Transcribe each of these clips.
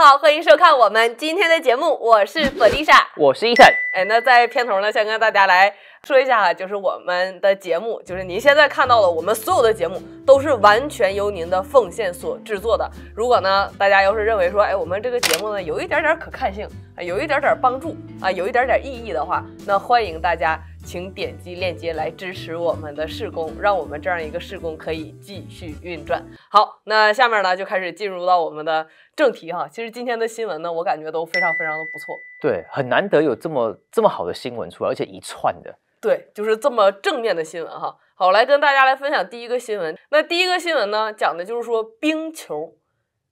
好，欢迎收看我们今天的节目，我是弗丽莎，我是伊森。哎，那在片头呢，先跟大家来说一下哈，就是我们的节目，就是您现在看到了，我们所有的节目都是完全由您的奉献所制作的。如果呢，大家要是认为说，哎，我们这个节目呢，有一点点可看性，有一点点帮助啊，有一点点意义的话，那欢迎大家。请点击链接来支持我们的试工，让我们这样一个试工可以继续运转。好，那下面呢就开始进入到我们的正题哈。其实今天的新闻呢，我感觉都非常非常的不错。对，很难得有这么这么好的新闻出来，而且一串的。对，就是这么正面的新闻哈。好，来跟大家来分享第一个新闻。那第一个新闻呢，讲的就是说冰球，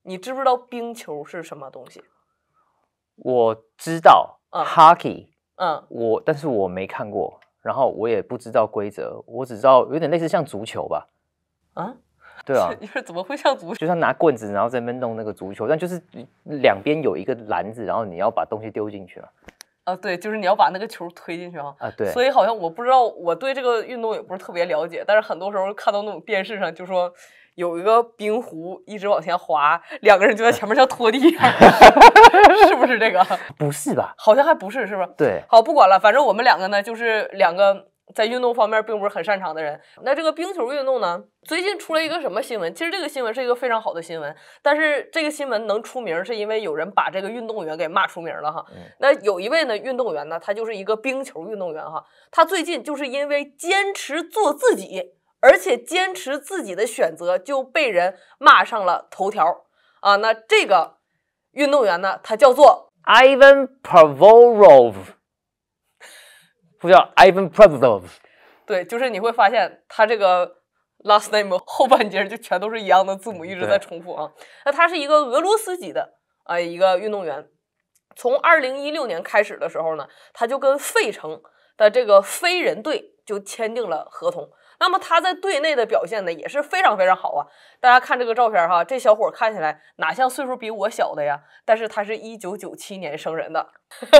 你知不知道冰球是什么东西？我知道，hockey，嗯，我但是我没看过。然后我也不知道规则，我只知道有点类似像足球吧，啊，对啊，你说怎么会像足球？就像拿棍子，然后在那弄那个足球，但就是两边有一个篮子，然后你要把东西丢进去嘛，啊，对，就是你要把那个球推进去啊，啊对，所以好像我不知道，我对这个运动也不是特别了解，但是很多时候看到那种电视上就说。有一个冰壶一直往前滑，两个人就在前面像拖地一样，是不是这个？不是吧？好像还不是，是不是？对。好，不管了，反正我们两个呢，就是两个在运动方面并不是很擅长的人。那这个冰球运动呢，最近出了一个什么新闻？其实这个新闻是一个非常好的新闻，但是这个新闻能出名，是因为有人把这个运动员给骂出名了哈。那有一位呢运动员呢，他就是一个冰球运动员哈，他最近就是因为坚持做自己。而且坚持自己的选择，就被人骂上了头条啊！那这个运动员呢？他叫做 Ivan p a v r o v 不叫 Ivan p r i v e o v 对，就是你会发现他这个 last name 后半截就全都是一样的字母，一直在重复啊。那他是一个俄罗斯籍的啊一个运动员。从二零一六年开始的时候呢，他就跟费城的这个飞人队就签订了合同。那么他在队内的表现呢也是非常非常好啊！大家看这个照片哈，这小伙看起来哪像岁数比我小的呀？但是他是一九九七年生人的，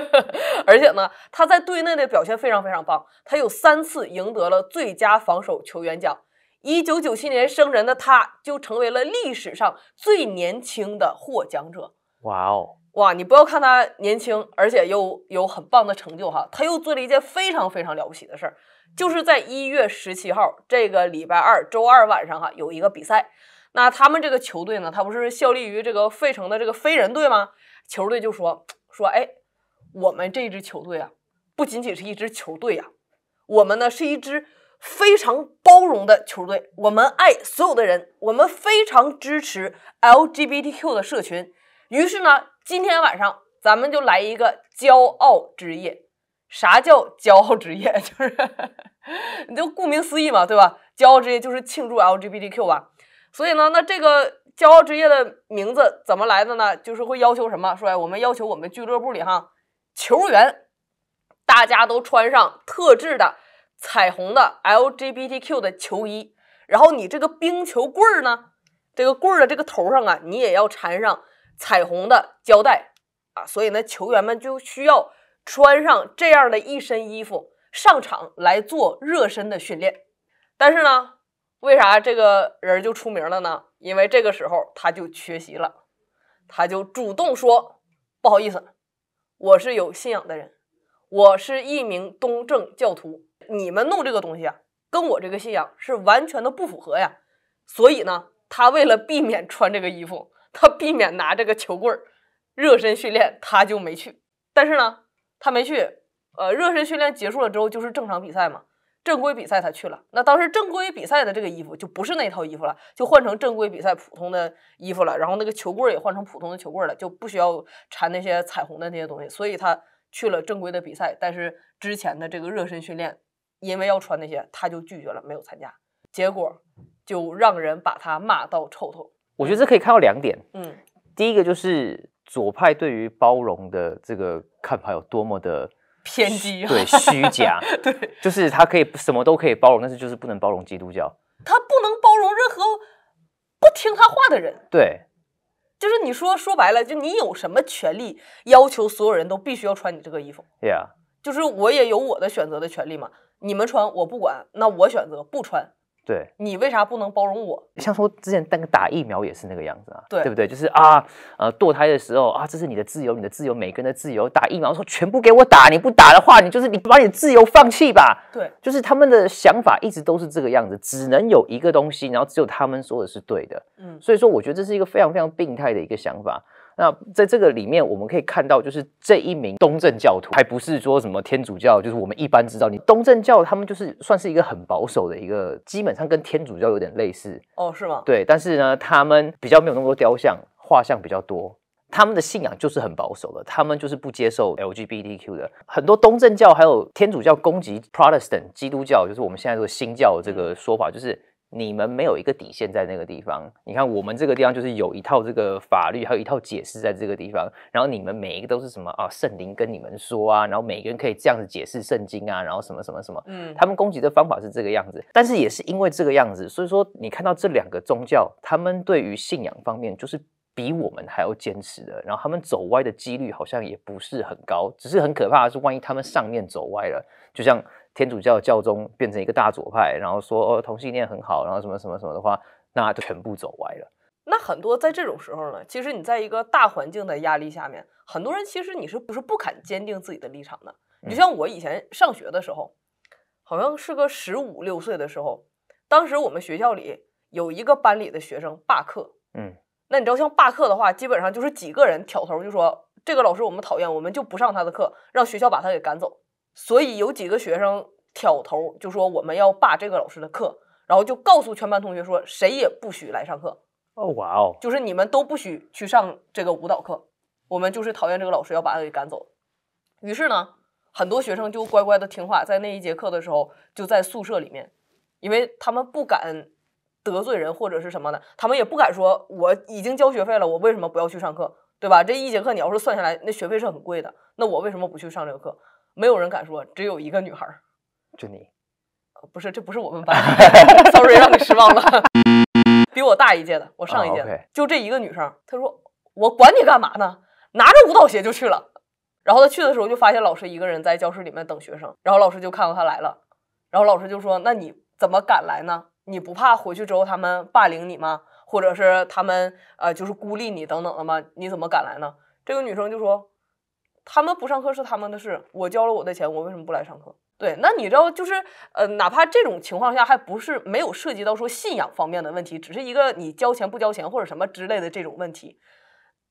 而且呢他在队内的表现非常非常棒，他有三次赢得了最佳防守球员奖。一九九七年生人的他就成为了历史上最年轻的获奖者。哇哦，哇！你不要看他年轻，而且又有很棒的成就哈，他又做了一件非常非常了不起的事儿。就是在一月十七号这个礼拜二周二晚上哈，有一个比赛。那他们这个球队呢，他不是效力于这个费城的这个飞人队吗？球队就说说，哎，我们这支球队啊，不仅仅是一支球队啊，我们呢是一支非常包容的球队。我们爱所有的人，我们非常支持 LGBTQ 的社群。于是呢，今天晚上咱们就来一个骄傲之夜。啥叫骄傲职业？就是你就顾名思义嘛，对吧？骄傲职业就是庆祝 LGBTQ 吧。所以呢，那这个骄傲职业的名字怎么来的呢？就是会要求什么？说哎，我们要求我们俱乐部里哈球员，大家都穿上特制的彩虹的 LGBTQ 的球衣，然后你这个冰球棍儿呢，这个棍儿的这个头上啊，你也要缠上彩虹的胶带啊。所以呢，球员们就需要。穿上这样的一身衣服上场来做热身的训练，但是呢，为啥这个人就出名了呢？因为这个时候他就缺席了，他就主动说：“不好意思，我是有信仰的人，我是一名东正教徒，你们弄这个东西啊，跟我这个信仰是完全的不符合呀。”所以呢，他为了避免穿这个衣服，他避免拿这个球棍儿热身训练，他就没去。但是呢。他没去，呃，热身训练结束了之后就是正常比赛嘛，正规比赛他去了。那当时正规比赛的这个衣服就不是那套衣服了，就换成正规比赛普通的衣服了。然后那个球棍也换成普通的球棍了，就不需要缠那些彩虹的那些东西。所以他去了正规的比赛，但是之前的这个热身训练，因为要穿那些，他就拒绝了，没有参加。结果就让人把他骂到臭头。我觉得这可以看到两点，嗯，第一个就是。左派对于包容的这个看法有多么的偏激，对虚假，对，就是他可以什么都可以包容，但是就是不能包容基督教，他不能包容任何不听他话的人，对，就是你说说白了，就你有什么权利要求所有人都必须要穿你这个衣服？Yeah，就是我也有我的选择的权利嘛，你们穿我不管，那我选择不穿。对你为啥不能包容我？像说之前那个打疫苗也是那个样子啊，对对不对？就是啊，呃，堕胎的时候啊，这是你的自由，你的自由，每个人的自由。打疫苗说全部给我打，你不打的话，你就是你把你自由放弃吧。对，就是他们的想法一直都是这个样子，只能有一个东西，然后只有他们说的是对的。嗯，所以说我觉得这是一个非常非常病态的一个想法。那在这个里面，我们可以看到，就是这一名东正教徒，还不是说什么天主教，就是我们一般知道，你东正教他们就是算是一个很保守的一个，基本上跟天主教有点类似。哦，是吗？对，但是呢，他们比较没有那么多雕像、画像比较多，他们的信仰就是很保守的，他们就是不接受 LGBTQ 的。很多东正教还有天主教攻击 Protestant 基督教，就是我们现在说新教这个说法，就是。你们没有一个底线在那个地方，你看我们这个地方就是有一套这个法律，还有一套解释在这个地方。然后你们每一个都是什么啊？圣灵跟你们说啊，然后每个人可以这样子解释圣经啊，然后什么什么什么，嗯，他们攻击的方法是这个样子。但是也是因为这个样子，所以说你看到这两个宗教，他们对于信仰方面就是比我们还要坚持的。然后他们走歪的几率好像也不是很高，只是很可怕的是，万一他们上面走歪了，就像。天主教教宗变成一个大左派，然后说同性恋很好，然后什么什么什么的话，那就全部走歪了。那很多在这种时候呢，其实你在一个大环境的压力下面，很多人其实你是不是不敢坚定自己的立场的。就像我以前上学的时候，好像是个十五六岁的时候，当时我们学校里有一个班里的学生罢课，嗯，那你知道像罢课的话，基本上就是几个人挑头就说这个老师我们讨厌，我们就不上他的课，让学校把他给赶走。所以有几个学生挑头，就说我们要罢这个老师的课，然后就告诉全班同学说，谁也不许来上课。哦，哇哦，就是你们都不许去上这个舞蹈课，我们就是讨厌这个老师，要把他给赶走。于是呢，很多学生就乖乖的听话，在那一节课的时候就在宿舍里面，因为他们不敢得罪人或者是什么的，他们也不敢说我已经交学费了，我为什么不要去上课，对吧？这一节课你要是算下来，那学费是很贵的，那我为什么不去上这个课？没有人敢说，只有一个女孩儿，就你，不是，这不是我们班，sorry，让你失望了。比我大一届的，我上一届，就这一个女生，她说我管你干嘛呢？拿着舞蹈鞋就去了。然后她去的时候就发现老师一个人在教室里面等学生，然后老师就看到她来了，然后老师就说，那你怎么敢来呢？你不怕回去之后他们霸凌你吗？或者是他们呃就是孤立你等等的吗？你怎么敢来呢？这个女生就说。他们不上课是他们的事，我交了我的钱，我为什么不来上课？对，那你知道，就是呃，哪怕这种情况下，还不是没有涉及到说信仰方面的问题，只是一个你交钱不交钱或者什么之类的这种问题。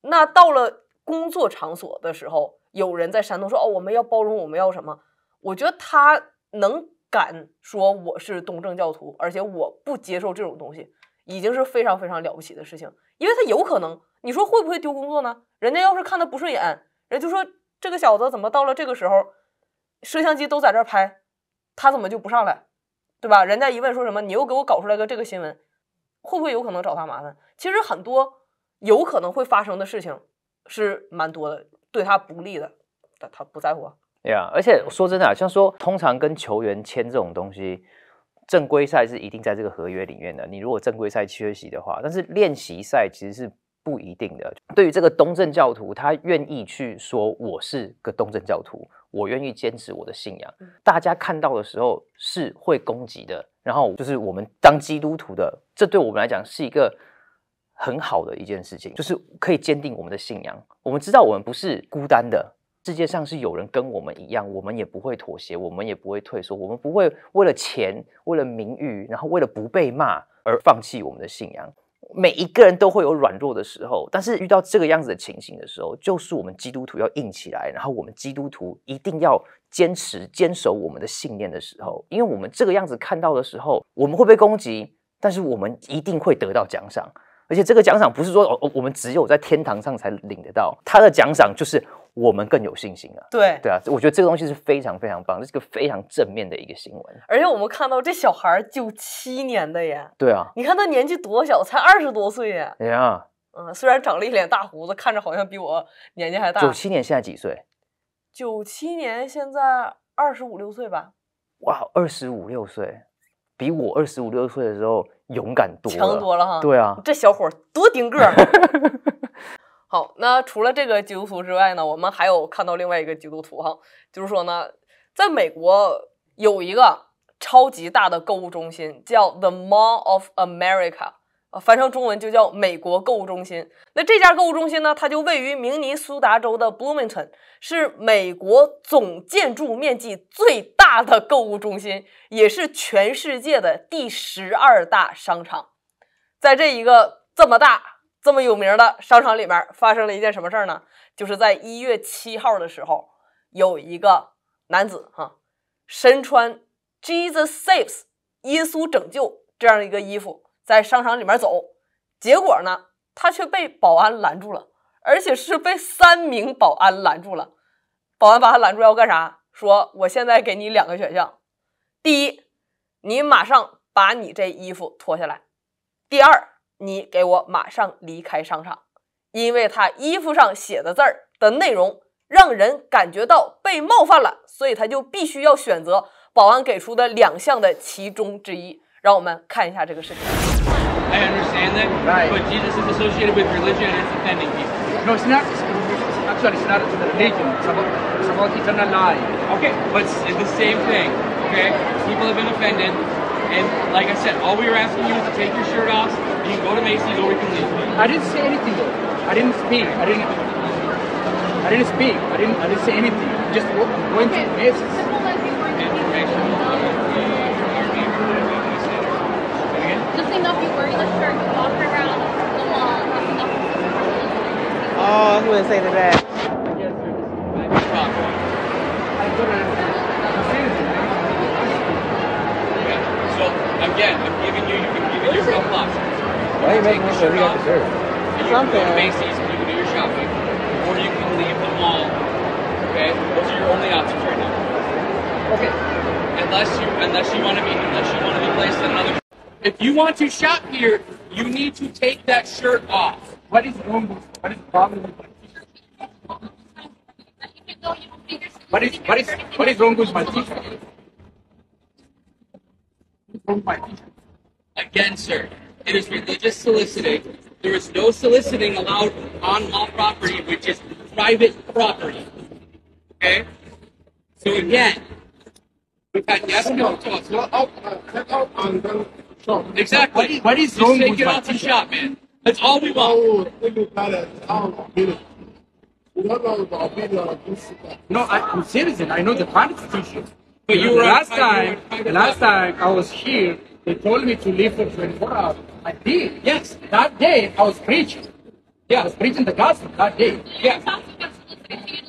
那到了工作场所的时候，有人在煽动说：“哦，我们要包容，我们要什么？”我觉得他能敢说我是东正教徒，而且我不接受这种东西，已经是非常非常了不起的事情，因为他有可能，你说会不会丢工作呢？人家要是看他不顺眼，人就说。这个小子怎么到了这个时候，摄像机都在这儿拍，他怎么就不上来，对吧？人家一问说什么，你又给我搞出来个这个新闻，会不会有可能找他麻烦？其实很多有可能会发生的事情是蛮多的，对他不利的，但他不在乎啊。对啊，而且说真的，像说通常跟球员签这种东西，正规赛是一定在这个合约里面的。你如果正规赛缺席的话，但是练习赛其实是。不一定的。对于这个东正教徒，他愿意去说“我是个东正教徒”，我愿意坚持我的信仰。大家看到的时候是会攻击的，然后就是我们当基督徒的，这对我们来讲是一个很好的一件事情，就是可以坚定我们的信仰。我们知道我们不是孤单的，世界上是有人跟我们一样，我们也不会妥协，我们也不会退缩，我们不会为了钱、为了名誉，然后为了不被骂而放弃我们的信仰。每一个人都会有软弱的时候，但是遇到这个样子的情形的时候，就是我们基督徒要硬起来，然后我们基督徒一定要坚持坚守我们的信念的时候，因为我们这个样子看到的时候，我们会被攻击，但是我们一定会得到奖赏，而且这个奖赏不是说哦，我们只有在天堂上才领得到，他的奖赏就是。我们更有信心啊！对对啊，我觉得这个东西是非常非常棒，这是个非常正面的一个新闻。而且我们看到这小孩九七年的耶，对啊，你看他年纪多小，才二十多岁耶。呀，嗯，虽然长了一脸大胡子，看着好像比我年纪还大。九七年现在几岁？九七年现在二十五六岁吧。哇，二十五六岁，比我二十五六岁的时候勇敢多，强多了哈。对啊，这小伙多顶个。好，那除了这个基督徒之外呢，我们还有看到另外一个基督徒哈，就是说呢，在美国有一个超级大的购物中心，叫 The Mall of America，啊，翻成中文就叫美国购物中心。那这家购物中心呢，它就位于明尼苏达州的 Bloomington，是美国总建筑面积最大的购物中心，也是全世界的第十二大商场，在这一个这么大。这么有名的商场里面发生了一件什么事儿呢？就是在一月七号的时候，有一个男子哈，身穿 Jesus Saves（ 耶稣拯救）这样一个衣服在商场里面走，结果呢，他却被保安拦住了，而且是被三名保安拦住了。保安把他拦住要干啥？说我现在给你两个选项：第一，你马上把你这衣服脱下来；第二。你给我马上离开商场，因为他衣服上写的字儿的内容让人感觉到被冒犯了，所以他就必须要选择保安给出的两项的其中之一。让我们看一下这个视频。And like I said, all we were asking you is to take your shirt off. You can go to Macy's or we can leave. I didn't say anything though. I didn't speak. I didn't. I didn't speak. I didn't. I didn't say anything. I just went okay. to Macy's. Oh, I am gonna say to that. I not Again, I'm giving you, you can give you a couple options. Why are you making me sure you got the shirt? You can go to Macy's and you can do your shopping, or you can leave the mall. Okay, those are your only options right now. Okay. Unless you, unless you want to be, unless you want to be placed in another. If you want to shop here, you need to take that shirt off. What is wrong? What is wrong with my t-shirt? What is what is what is wrong with my t-shirt? from Again, sir, it is religious soliciting. There is no soliciting allowed on law property, which is private property. Okay? So again, we've had yes no talks. Not Exactly. What is, what is Just take it off the shop, man. That's all we want. No, I, I'm serious. I know the Constitution. You last time, last time I was here, they told me to leave for 24 hours. I did. Yes. That day I was preaching. Yeah, I was preaching the gospel that day. Yeah.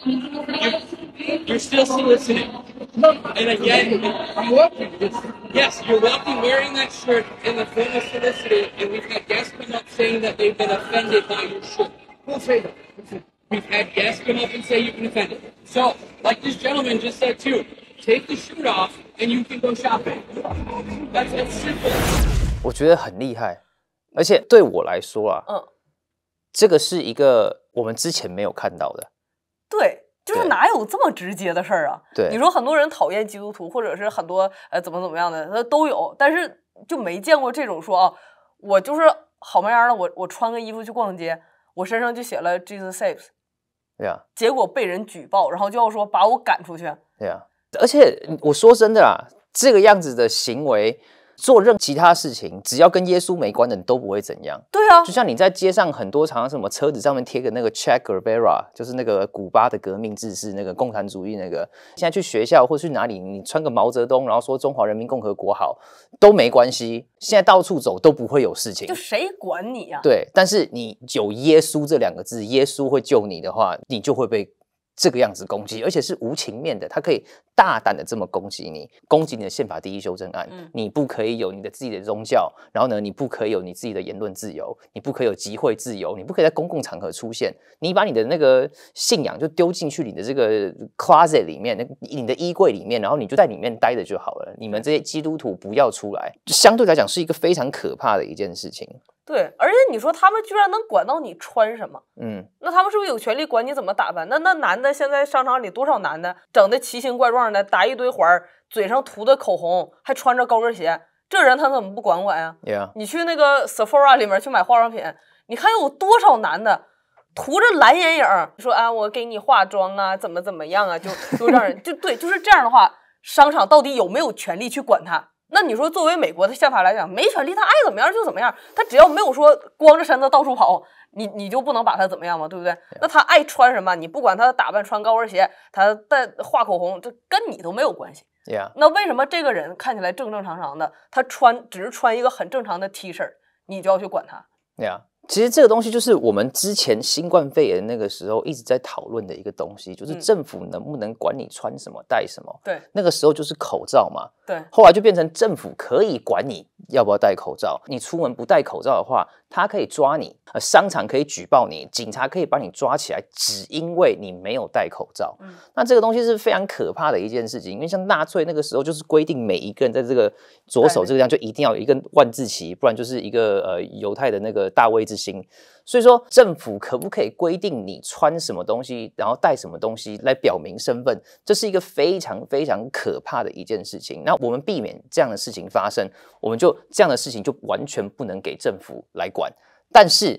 You're, you're still soliciting. No, and again, I'm walking. yes, you're walking wearing that shirt in the form of soliciting, and we've had guests come up saying that they've been offended by your shirt. Who'll say that? We've had guests come up and say you've been offended. So, like this gentleman just said too, Take the shoe off and you can go shopping. That's a simple. 我觉得很厉害，而且对我来说啊，嗯，这个是一个我们之前没有看到的。对，就是哪有这么直接的事儿啊？对，你说很多人讨厌基督徒，或者是很多呃怎么怎么样的，那都有，但是就没见过这种说啊，我就是好模样的，我我穿个衣服去逛街，我身上就写了 Jesus Saves，对呀，结果被人举报，然后就要说把我赶出去，对呀。而且我说真的啦，这个样子的行为，做任其他事情，只要跟耶稣没关的，你都不会怎样。对啊，就像你在街上很多常常什么车子上面贴个那个 Che g r e v a r a 就是那个古巴的革命志士，那个共产主义那个。现在去学校或去哪里，你穿个毛泽东，然后说中华人民共和国好，都没关系。现在到处走都不会有事情，就谁管你呀？对，但是你有耶稣这两个字，耶稣会救你的话，你就会被。这个样子攻击，而且是无情面的，他可以大胆的这么攻击你，攻击你的宪法第一修正案。你不可以有你的自己的宗教，然后呢，你不可以有你自己的言论自由，你不可以有集会自由，你不可以在公共场合出现，你把你的那个信仰就丢进去你的这个 closet 里面，那你的衣柜里面，然后你就在里面待着就好了。你们这些基督徒不要出来，相对来讲是一个非常可怕的一件事情。对，而且你说他们居然能管到你穿什么，嗯，那他们是不是有权利管你怎么打扮？那那男的现在商场里多少男的整的奇形怪状的，打一堆环儿，嘴上涂的口红，还穿着高跟鞋，这人他怎么不管管呀？呀，你去那个 Sephora 里面去买化妆品，你看有多少男的涂着蓝眼影，说啊我给你化妆啊，怎么怎么样啊，就就让人就对，就是这样的话，商场到底有没有权利去管他？那你说，作为美国的宪法来讲，没权利，他爱怎么样就怎么样，他只要没有说光着身子到处跑，你你就不能把他怎么样吗？对不对？那他爱穿什么，你不管他打扮，穿高跟鞋，他带画口红，这跟你都没有关系。对呀。那为什么这个人看起来正正常常的，他穿只是穿一个很正常的 T 恤，你就要去管他？对呀。其实这个东西就是我们之前新冠肺炎那个时候一直在讨论的一个东西，就是政府能不能管你穿什么、戴什么？对，那个时候就是口罩嘛。对，后来就变成政府可以管你要不要戴口罩，你出门不戴口罩的话，他可以抓你，呃，商场可以举报你，警察可以把你抓起来，只因为你没有戴口罩。嗯，那这个东西是非常可怕的一件事情，因为像纳粹那个时候就是规定每一个人在这个左手这个方就一定要有一个万字旗，不然就是一个呃犹太的那个大卫之星。所以说，政府可不可以规定你穿什么东西，然后带什么东西来表明身份？这是一个非常非常可怕的一件事情。那我们避免这样的事情发生，我们就这样的事情就完全不能给政府来管。但是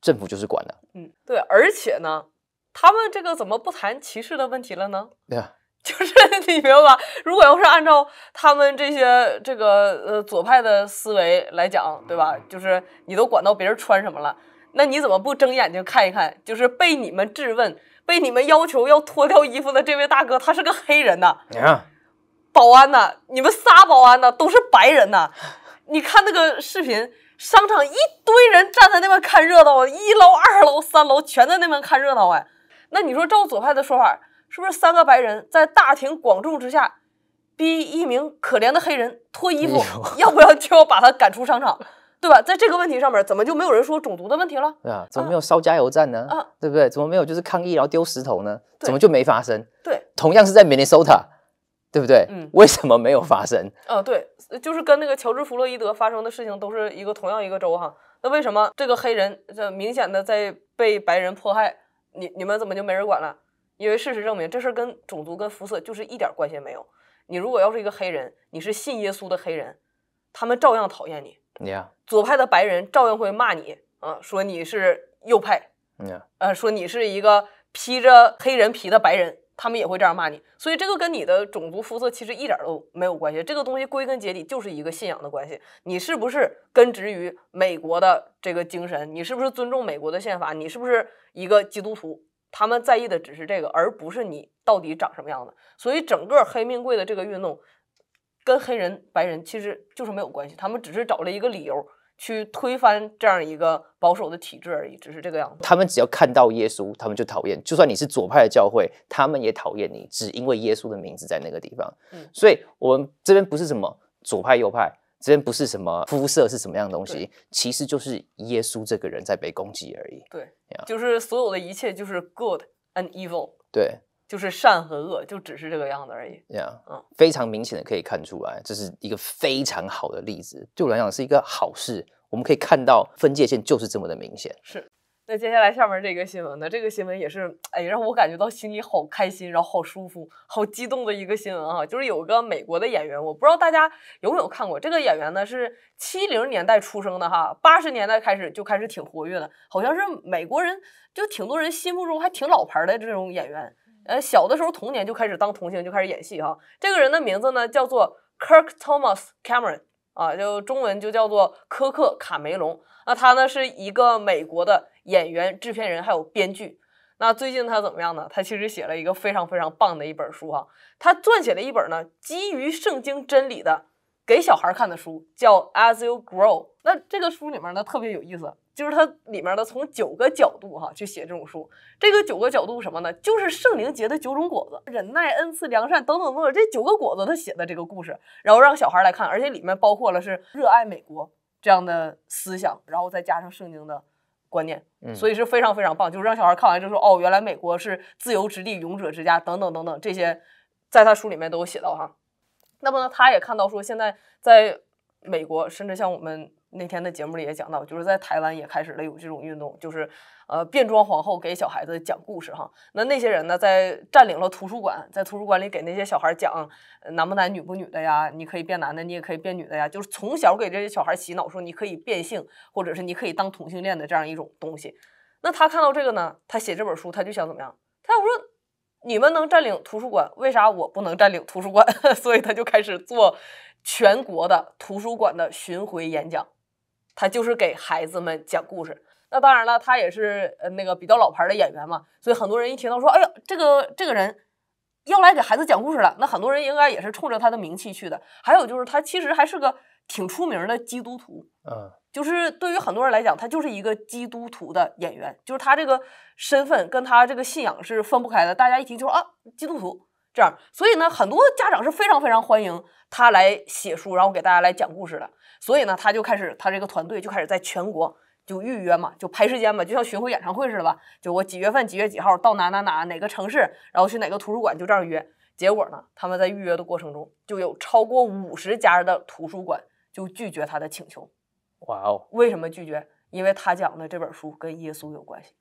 政府就是管了。嗯，对。而且呢，他们这个怎么不谈歧视的问题了呢？对啊。就是你明白，吧？如果要是按照他们这些这个呃左派的思维来讲，对吧？就是你都管到别人穿什么了，那你怎么不睁眼睛看一看？就是被你们质问、被你们要求要脱掉衣服的这位大哥，他是个黑人呐。你看，保安呢？你们仨保安呢都是白人呐。你看那个视频，商场一堆人站在那边看热闹，一楼、二楼、三楼全在那边看热闹。哎，那你说照左派的说法？是不是三个白人在大庭广众之下，逼一名可怜的黑人脱衣服，要不要就要把他赶出商场，对吧？在这个问题上面，怎么就没有人说种族的问题了？对吧？怎么没有烧加油站呢？啊，对不对？怎么没有就是抗议然后丢石头呢？怎么就没发生？对，同样是在 Minnesota。对不对？嗯，为什么没有发生？嗯，对，就是跟那个乔治·弗洛伊德发生的事情都是一个同样一个州哈，那为什么这个黑人这明显的在被白人迫害，你你们怎么就没人管了？因为事实证明，这事跟种族、跟肤色就是一点关系没有。你如果要是一个黑人，你是信耶稣的黑人，他们照样讨厌你。你啊，左派的白人照样会骂你啊，说你是右派。你说你是一个披着黑人皮的白人，他们也会这样骂你。所以这个跟你的种族肤色其实一点都没有关系。这个东西归根结底就是一个信仰的关系。你是不是根植于美国的这个精神？你是不是尊重美国的宪法？你是不是一个基督徒？他们在意的只是这个，而不是你到底长什么样的。所以整个黑命贵的这个运动，跟黑人、白人其实就是没有关系。他们只是找了一个理由去推翻这样一个保守的体制而已，只是这个样子。他们只要看到耶稣，他们就讨厌。就算你是左派的教会，他们也讨厌你，只因为耶稣的名字在那个地方。嗯，所以我们这边不是什么左派、右派。这边不是什么肤色是什么样的东西，其实就是耶稣这个人，在被攻击而已。对，就是所有的一切，就是 good and evil。对，就是善和恶，就只是这个样子而已。嗯，非常明显的可以看出来，这是一个非常好的例子，对我来讲是一个好事。我们可以看到分界线就是这么的明显。是。那接下来下面这个新闻呢？这个新闻也是哎，让我感觉到心里好开心，然后好舒服、好激动的一个新闻啊！就是有个美国的演员，我不知道大家有没有看过。这个演员呢是七零年代出生的哈，八十年代开始就开始挺活跃的，好像是美国人，就挺多人心目中还挺老牌的这种演员。呃，小的时候童年就开始当童星，就开始演戏哈。这个人的名字呢叫做 Kirk Thomas Cameron，啊，就中文就叫做科克·卡梅隆。那他呢是一个美国的。演员、制片人还有编剧，那最近他怎么样呢？他其实写了一个非常非常棒的一本书哈，他撰写了一本呢基于圣经真理的给小孩看的书，叫《As You Grow》。那这个书里面呢特别有意思，就是它里面的从九个角度哈去写这种书。这个九个角度什么呢？就是圣灵结的九种果子：忍耐、恩赐、良善等等等等。这九个果子他写的这个故事，然后让小孩来看，而且里面包括了是热爱美国这样的思想，然后再加上圣经的。观念，所以是非常非常棒，就是让小孩看完就说哦，原来美国是自由之地、勇者之家等等等等这些，在他书里面都有写到哈。那么呢，他也看到说现在在美国，甚至像我们。那天的节目里也讲到，就是在台湾也开始了有这种运动，就是，呃，变装皇后给小孩子讲故事哈。那那些人呢，在占领了图书馆，在图书馆里给那些小孩讲男不男女不女的呀，你可以变男的，你也可以变女的呀，就是从小给这些小孩洗脑说你可以变性，或者是你可以当同性恋的这样一种东西。那他看到这个呢，他写这本书他就想怎么样？他我说你们能占领图书馆，为啥我不能占领图书馆？所以他就开始做全国的图书馆的巡回演讲。他就是给孩子们讲故事。那当然了，他也是呃那个比较老牌的演员嘛，所以很多人一听到说，哎呀，这个这个人要来给孩子讲故事了，那很多人应该也是冲着他的名气去的。还有就是他其实还是个挺出名的基督徒，嗯，就是对于很多人来讲，他就是一个基督徒的演员，就是他这个身份跟他这个信仰是分不开的。大家一听就说啊，基督徒这样，所以呢，很多家长是非常非常欢迎。他来写书，然后给大家来讲故事的。所以呢，他就开始，他这个团队就开始在全国就预约嘛，就排时间嘛，就像巡回演唱会似的吧。就我几月份几月几号到哪哪哪哪个城市，然后去哪个图书馆就这样约。结果呢，他们在预约的过程中，就有超过五十家的图书馆就拒绝他的请求。哇哦！为什么拒绝？因为他讲的这本书跟耶稣有关系，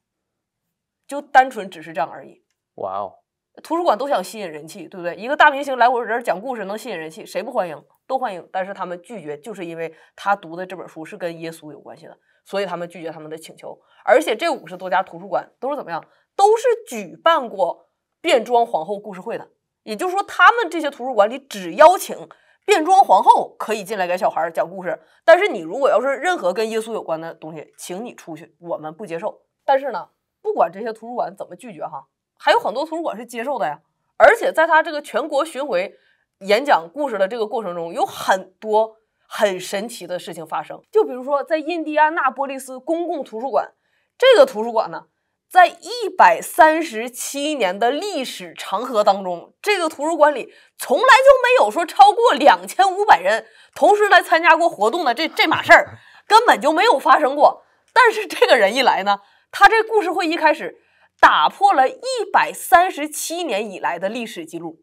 就单纯只是这样而已。哇哦！图书馆都想吸引人气，对不对？一个大明星来我这儿讲故事能吸引人气，谁不欢迎？都欢迎。但是他们拒绝，就是因为他读的这本书是跟耶稣有关系的，所以他们拒绝他们的请求。而且这五十多家图书馆都是怎么样？都是举办过变装皇后故事会的。也就是说，他们这些图书馆里只邀请变装皇后可以进来给小孩讲故事。但是你如果要是任何跟耶稣有关的东西，请你出去，我们不接受。但是呢，不管这些图书馆怎么拒绝哈。还有很多图书馆是接受的呀，而且在他这个全国巡回演讲故事的这个过程中，有很多很神奇的事情发生。就比如说，在印第安纳波利斯公共图书馆，这个图书馆呢，在一百三十七年的历史长河当中，这个图书馆里从来就没有说超过两千五百人同时来参加过活动的这这码事儿，根本就没有发生过。但是这个人一来呢，他这故事会一开始。打破了一百三十七年以来的历史记录，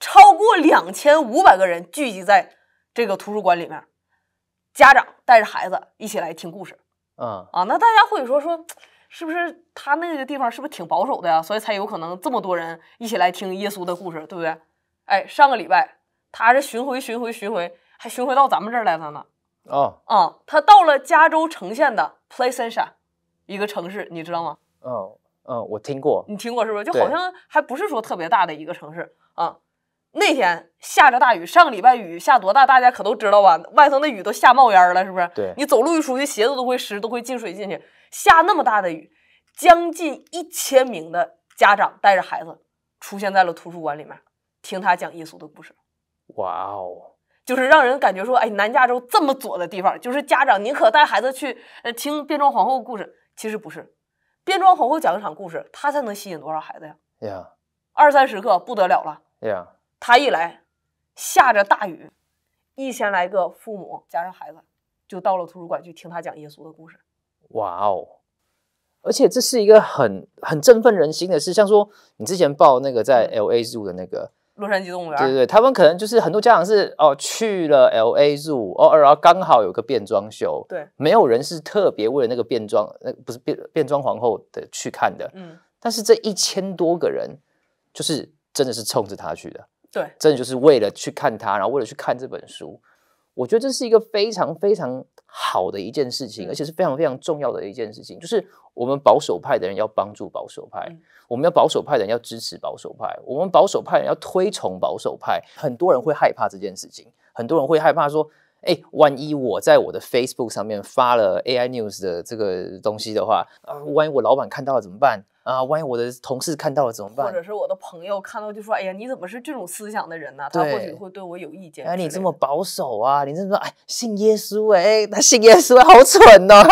超过两千五百个人聚集在这个图书馆里面，家长带着孩子一起来听故事。啊啊！那大家会说说，是不是他那个地方是不是挺保守的呀？所以才有可能这么多人一起来听耶稣的故事，对不对？哎，上个礼拜他是巡回巡回巡回，还巡回到咱们这儿来了呢。啊啊！他到了加州呈县的 p l a y n San，一个城市，你知道吗？哦。嗯，我听过，你听过是不是？就好像还不是说特别大的一个城市啊。那天下着大雨，上个礼拜雨下多大，大家可都知道吧？外头那雨都下冒烟了，是不是？对你走路一出去，鞋子都会湿，都会进水进去。下那么大的雨，将近一千名的家长带着孩子出现在了图书馆里面，听他讲艺术的故事。哇哦，就是让人感觉说，哎，南加州这么左的地方，就是家长宁可带孩子去呃听变装皇后故事，其实不是。变装皇后讲一场故事，他才能吸引多少孩子呀？呀，二三十个不得了了。呀，他一来，下着大雨，一千来个父母加上孩子，就到了图书馆去听他讲耶稣的故事。哇哦！而且这是一个很很振奋人心的事，像说你之前报那个在 L A 住的那个。洛杉矶动物园，对对对，他们可能就是很多家长是哦去了 L A Zoo 哦，然后刚好有个变装秀，对，没有人是特别为了那个变装，那不是变变装皇后的去看的，嗯，但是这一千多个人就是真的是冲着他去的，对，真的就是为了去看他，然后为了去看这本书。我觉得这是一个非常非常好的一件事情，而且是非常非常重要的一件事情，就是我们保守派的人要帮助保守派，我们要保守派的人要支持保守派，我们保守派的人要推崇保守派。很多人会害怕这件事情，很多人会害怕说：哎，万一我在我的 Facebook 上面发了 AI News 的这个东西的话，啊，万一我老板看到了怎么办？啊，万一我的同事看到了怎么办？或者是我的朋友看到就说：“哎呀，你怎么是这种思想的人呢？”他或许会对我有意见。那你这么保守啊？你真说，哎，信耶稣哎，他信耶稣好蠢哦！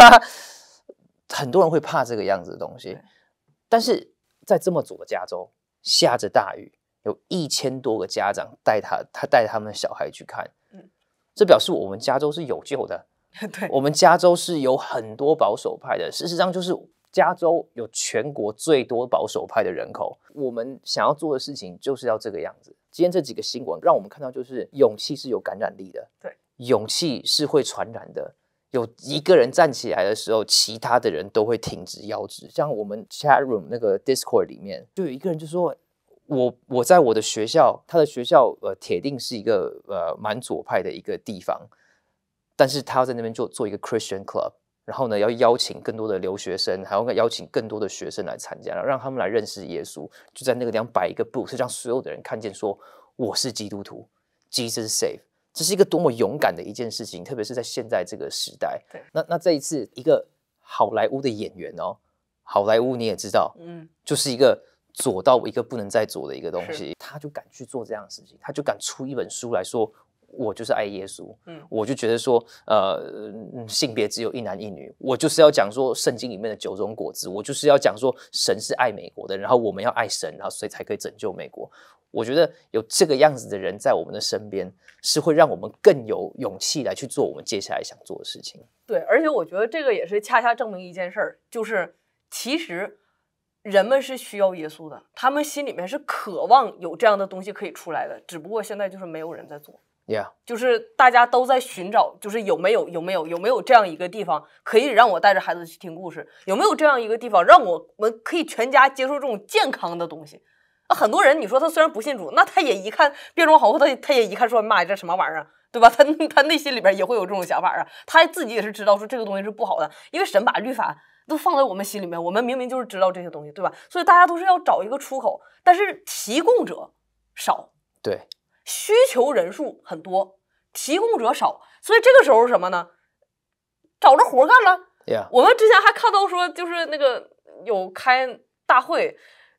很多人会怕这个样子的东西。但是，在这么左的加州，下着大雨，有一千多个家长带他，他带他们的小孩去看。嗯，这表示我们加州是有救的。对，我们加州是有很多保守派的。事实上，就是。加州有全国最多保守派的人口，我们想要做的事情就是要这个样子。今天这几个新闻让我们看到，就是勇气是有感染力的，对，勇气是会传染的。有一个人站起来的时候，其他的人都会挺直腰肢。像我们 chat room 那个 Discord 里面，就有一个人就说：“我我在我的学校，他的学校呃铁定是一个呃蛮左派的一个地方，但是他要在那边做做一个 Christian Club。”然后呢，要邀请更多的留学生，还要邀请更多的学生来参加，然后让他们来认识耶稣。就在那个地方摆一个布，是让所有的人看见说我是基督徒，Jesus save。这是一个多么勇敢的一件事情，特别是在现在这个时代。对。那那这一次，一个好莱坞的演员哦，好莱坞你也知道，嗯，就是一个左到一个不能再左的一个东西，他就敢去做这样的事情，他就敢出一本书来说。我就是爱耶稣，嗯，我就觉得说，呃，性别只有一男一女，我就是要讲说圣经里面的九种果子，我就是要讲说神是爱美国的，然后我们要爱神，然后所以才可以拯救美国。我觉得有这个样子的人在我们的身边，是会让我们更有勇气来去做我们接下来想做的事情。对，而且我觉得这个也是恰恰证明一件事儿，就是其实人们是需要耶稣的，他们心里面是渴望有这样的东西可以出来的，只不过现在就是没有人在做。Yeah，就是大家都在寻找，就是有没有有没有有没有这样一个地方，可以让我带着孩子去听故事，有没有这样一个地方，让我们可以全家接受这种健康的东西。那很多人，你说他虽然不信主，那他也一看变装皇后，他他也一看说妈，呀，这什么玩意儿，对吧？他他内心里边也会有这种想法啊，他自己也是知道说这个东西是不好的，因为神把律法都放在我们心里面，我们明明就是知道这些东西，对吧？所以大家都是要找一个出口，但是提供者少，对。需求人数很多，提供者少，所以这个时候什么呢？找着活干了。我们之前还看到说，就是那个有开大会，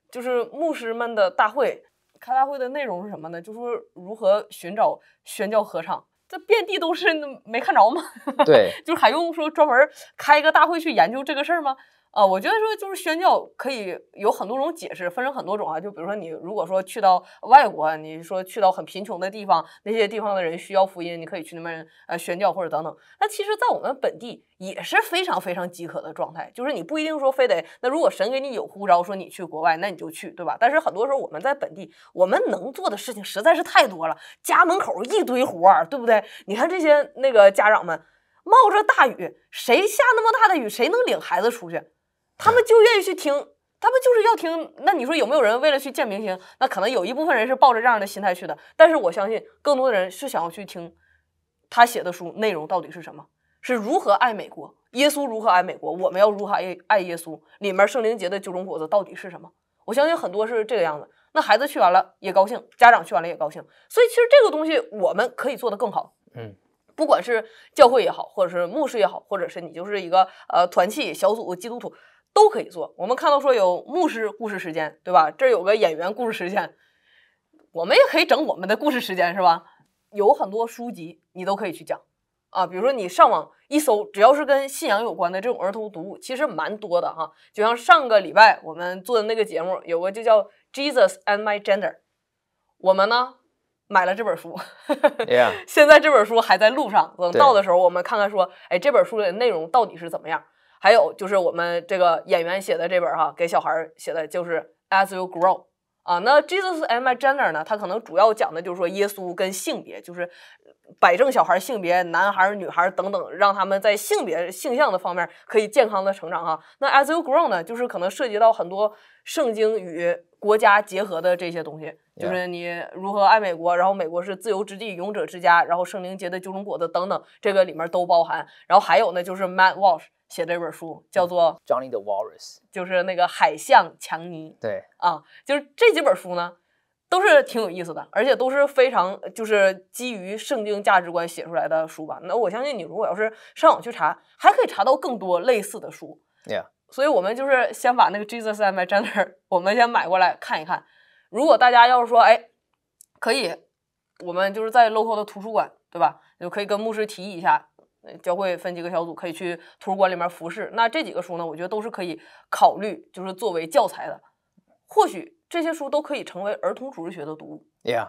就是牧师们的大会。开大会的内容是什么呢？就说如何寻找宣教合唱。这遍地都是，没看着吗？对，就是还用说专门开一个大会去研究这个事儿吗？啊，我觉得说就是宣教可以有很多种解释，分成很多种啊。就比如说你如果说去到外国，你说去到很贫穷的地方，那些地方的人需要福音，你可以去那边呃宣教或者等等。那其实，在我们本地也是非常非常饥渴的状态，就是你不一定说非得那如果神给你有呼召说你去国外，那你就去，对吧？但是很多时候我们在本地，我们能做的事情实在是太多了，家门口一堆活儿，对不对？你看这些那个家长们冒着大雨，谁下那么大的雨，谁能领孩子出去？他们就愿意去听，他们就是要听。那你说有没有人为了去见明星？那可能有一部分人是抱着这样的心态去的。但是我相信更多的人是想要去听他写的书，内容到底是什么？是如何爱美国？耶稣如何爱美国？我们要如何爱爱耶稣？里面圣灵节的九种果子到底是什么？我相信很多是这个样子。那孩子去完了也高兴，家长去完了也高兴。所以其实这个东西我们可以做得更好。嗯，不管是教会也好，或者是牧师也好，或者是你就是一个呃团契小组基督徒。都可以做。我们看到说有牧师故事时间，对吧？这有个演员故事时间，我们也可以整我们的故事时间，是吧？有很多书籍你都可以去讲啊，比如说你上网一搜，只要是跟信仰有关的这种儿童读物，其实蛮多的哈。就像上个礼拜我们做的那个节目，有个就叫《Jesus and My Gender》，我们呢买了这本书，现在这本书还在路上，等到的时候我们看看说，哎，这本书的内容到底是怎么样。还有就是我们这个演员写的这本哈，给小孩写的就是《As You Grow》啊，那《Jesus and My Gender》呢，它可能主要讲的就是说耶稣跟性别，就是。摆正小孩性别，男孩儿、女孩儿等等，让他们在性别、性向的方面可以健康的成长哈。那 As You Grow 呢，就是可能涉及到很多圣经与国家结合的这些东西，就是你如何爱美国，然后美国是自由之地、勇者之家，然后圣灵节的九种果子等等，这个里面都包含。然后还有呢，就是 Matt Walsh 写的这本书叫做《Johnny the Walrus》，就是那个海象强尼。对，啊，就是这几本书呢。都是挺有意思的，而且都是非常就是基于圣经价值观写出来的书吧。那我相信你如果要是上网去查，还可以查到更多类似的书。所以我们就是先把那个《Jesus and My Gender》，我们先买过来看一看。如果大家要是说哎可以，我们就是在 local 的图书馆对吧，就可以跟牧师提一下，教会分几个小组可以去图书馆里面服侍。那这几个书呢，我觉得都是可以考虑，就是作为教材的，或许。这些书都可以成为儿童主日学的读物。Yeah，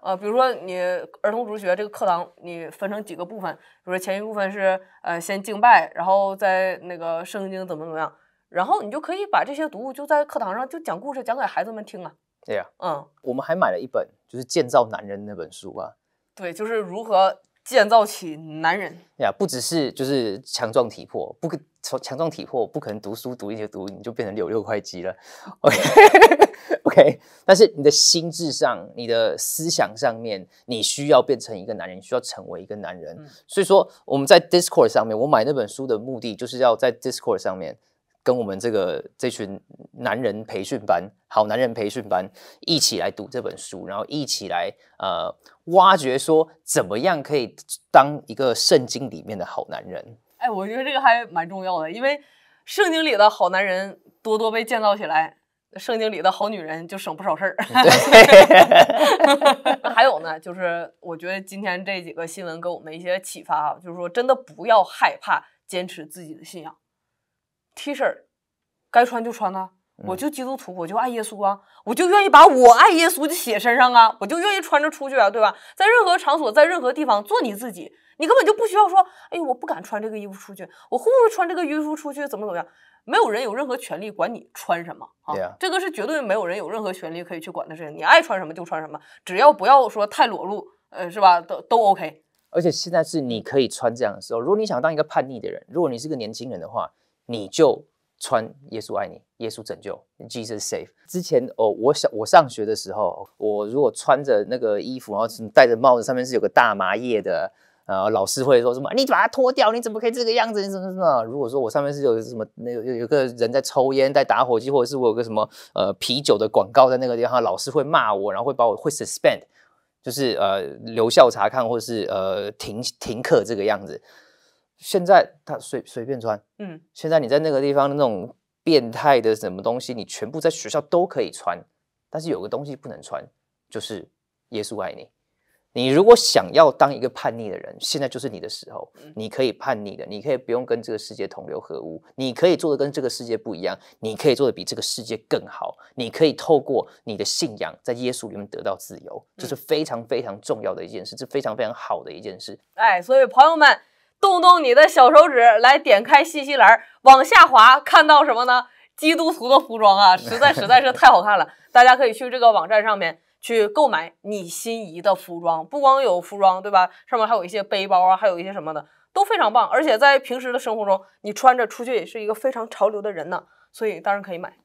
啊，比如说你儿童主日学这个课堂，你分成几个部分，比如说前一部分是呃先敬拜，然后在那个圣经怎么怎么样，然后你就可以把这些读物就在课堂上就讲故事讲给孩子们听啊。对呀，嗯，我们还买了一本就是建造男人那本书啊。对，就是如何建造起男人。呀，不只是就是强壮体魄，不从强壮体魄不可能读书读一些读你就变成柳六块肌了。OK。OK，但是你的心智上、你的思想上面，你需要变成一个男人，你需要成为一个男人。所以说，我们在 Discord 上面，我买那本书的目的，就是要在 Discord 上面跟我们这个这群男人培训班、好男人培训班一起来读这本书，然后一起来呃挖掘说，怎么样可以当一个圣经里面的好男人。哎，我觉得这个还蛮重要的，因为圣经里的好男人多多被建造起来。圣经里的好女人就省不少事儿。还有呢，就是我觉得今天这几个新闻给我们一些启发，啊，就是说真的不要害怕坚持自己的信仰。T 恤该穿就穿呐，我就基督徒，我就爱耶稣啊，我就愿意把我爱耶稣就写身上啊，我就愿意穿着出去啊，对吧？在任何场所，在任何地方做你自己，你根本就不需要说，哎，我不敢穿这个衣服出去，我会不会穿这个衣服出去？怎么怎么样？没有人有任何权利管你穿什么啊，这个是绝对没有人有任何权利可以去管的事情。你爱穿什么就穿什么，只要不要说太裸露，呃，是吧？都都 OK。而且现在是你可以穿这样的时候。如果你想当一个叛逆的人，如果你是个年轻人的话，你就穿耶稣爱你，耶稣拯救，Jesus save。之前哦，我小我上学的时候，我如果穿着那个衣服，然后戴着帽子，上面是有个大麻叶的。啊，老师会说什么？你把它脱掉，你怎么可以这个样子？你怎么怎么？如果说我上面是有什么那个有有个人在抽烟，在打火机，或者是我有个什么呃啤酒的广告在那个地方，老师会骂我，然后会把我会 suspend，就是呃留校查看，或者是呃停停课这个样子。现在他随随便穿，嗯，现在你在那个地方那种变态的什么东西，你全部在学校都可以穿，但是有个东西不能穿，就是耶稣爱你。你如果想要当一个叛逆的人，现在就是你的时候，你可以叛逆的，你可以不用跟这个世界同流合污，你可以做的跟这个世界不一样，你可以做的比这个世界更好，你可以透过你的信仰在耶稣里面得到自由，这是非常非常重要的一件事，这非常非常好的一件事。哎，所以朋友们，动动你的小手指来点开信息栏，往下滑，看到什么呢？基督徒的服装啊，实在实在是太好看了，大家可以去这个网站上面。去购买你心仪的服装，不光有服装，对吧？上面还有一些背包啊，还有一些什么的，都非常棒。而且在平时的生活中，你穿着出去也是一个非常潮流的人呢，所以当然可以买。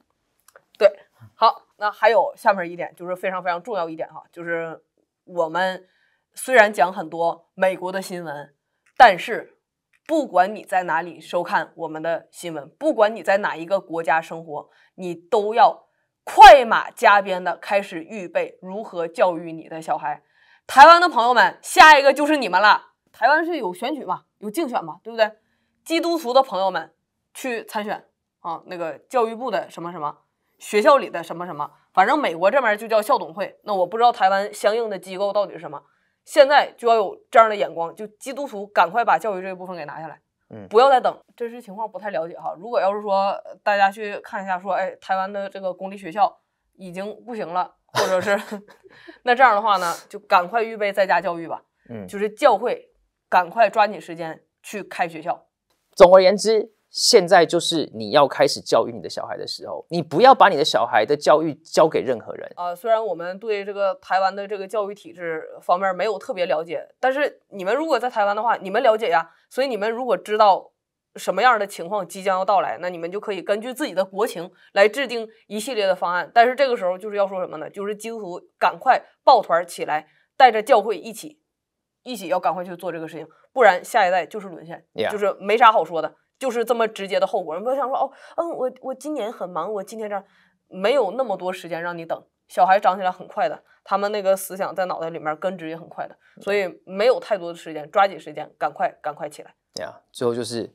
对，好，那还有下面一点，就是非常非常重要一点哈，就是我们虽然讲很多美国的新闻，但是不管你在哪里收看我们的新闻，不管你在哪一个国家生活，你都要。快马加鞭的开始预备如何教育你的小孩，台湾的朋友们，下一个就是你们了。台湾是有选举嘛，有竞选嘛，对不对？基督徒的朋友们去参选啊，那个教育部的什么什么，学校里的什么什么，反正美国这边就叫校董会。那我不知道台湾相应的机构到底是什么，现在就要有这样的眼光，就基督徒赶快把教育这一部分给拿下来。不要再等，真实情况不太了解哈。如果要是说大家去看一下，说哎，台湾的这个公立学校已经不行了，或者是 那这样的话呢，就赶快预备在家教育吧。嗯，就是教会，赶快抓紧时间去开学校。总而言之。现在就是你要开始教育你的小孩的时候，你不要把你的小孩的教育交给任何人啊！虽然我们对这个台湾的这个教育体制方面没有特别了解，但是你们如果在台湾的话，你们了解呀。所以你们如果知道什么样的情况即将要到来，那你们就可以根据自己的国情来制定一系列的方案。但是这个时候就是要说什么呢？就是基督徒赶快抱团起来，带着教会一起，一起要赶快去做这个事情，不然下一代就是沦陷，就是没啥好说的。就是这么直接的后果。你不要想说哦，嗯，我我今年很忙，我今天这没有那么多时间让你等。小孩长起来很快的，他们那个思想在脑袋里面根植也很快的，所以没有太多的时间，抓紧时间，赶快赶快起来。对啊，最后就是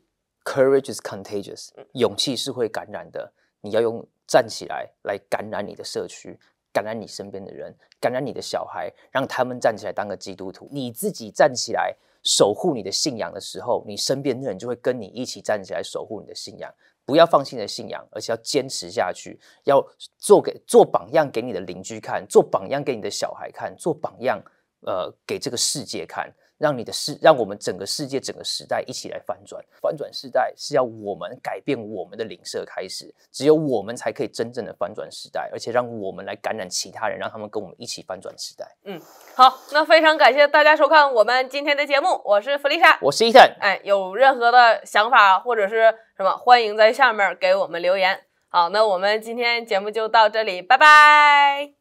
courage is contagious，勇气是会感染的。你要用站起来来感染你的社区。感染你身边的人，感染你的小孩，让他们站起来当个基督徒。你自己站起来守护你的信仰的时候，你身边的人就会跟你一起站起来守护你的信仰。不要放弃你的信仰，而且要坚持下去。要做给做榜样给你的邻居看，做榜样给你的小孩看，做榜样，呃，给这个世界看。让你的世，让我们整个世界、整个时代一起来翻转。翻转时代是要我们改变我们的领舍开始，只有我们才可以真正的翻转时代，而且让我们来感染其他人，让他们跟我们一起翻转时代。嗯，好，那非常感谢大家收看我们今天的节目，我是弗丽莎，我是伊森。哎，有任何的想法或者是什么，欢迎在下面给我们留言。好，那我们今天节目就到这里，拜拜。